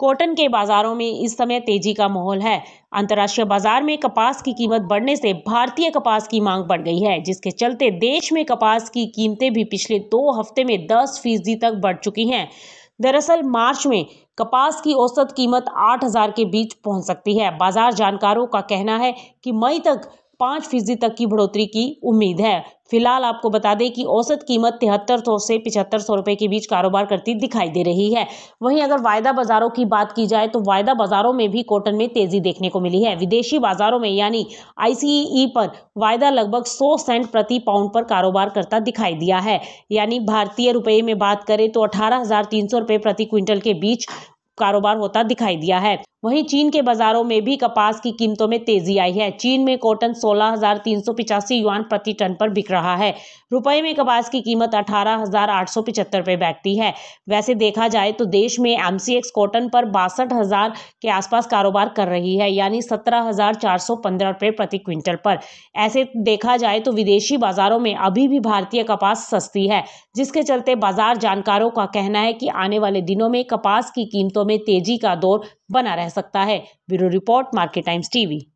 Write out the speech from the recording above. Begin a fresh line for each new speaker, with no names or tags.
cotton के बाजारों में इस समय तेजी का माहौल है अंतर्राष्ट्रीय बाजार में कपास की कीमत बढ़ने से भारतीय कपास की मांग बढ़ गई है जिसके चलते देश में कपास की कीमतें भी पिछले दो हफ्ते में दस फीसदी तक बढ़ चुकी हैं दरअसल मार्च में कपास की औसत कीमत 8000 के बीच पहुंच सकती है बाजार जानकारों का कहना है कि मई तक पाँच फीसदी तक की बढ़ोतरी की उम्मीद है फिलहाल आपको बता दें कि औसत कीमत तिहत्तर सौ से पिछहत्तर सौ रुपये के बीच कारोबार करती दिखाई दे रही है वहीं अगर वायदा बाजारों की बात की जाए तो वायदा बाजारों में भी कॉटन में तेजी देखने को मिली है विदेशी बाजारों में यानी आईसीई पर वायदा लगभग सौ सेंट प्रति पाउंड पर कारोबार करता दिखाई दिया है यानी भारतीय रुपये में बात करें तो अठारह रुपये प्रति क्विंटल के बीच कारोबार होता दिखाई दिया है वहीं चीन के बाजारों में भी कपास की कीमतों में तेजी आई है चीन में कॉटन सोलह हजार तीन सौ पिचासी युआन प्रति टन पर बिक रहा है रुपए में कपास की कीमत अठारह हजार आठ सौ पिचहत्तर पे बैठती है वैसे देखा जाए तो देश में एम कॉटन पर बासठ हजार के आसपास कारोबार कर रही है यानी सत्रह हजार चार सौ पंद्रह रुपये प्रति क्विंटल पर ऐसे देखा जाए तो विदेशी बाजारों में अभी भी भारतीय कपास सस्ती है जिसके चलते बाजार जानकारों का कहना है कि आने वाले दिनों में कपास की कीमतों में तेजी का दौर बना रह सकता है bureau report Market Times TV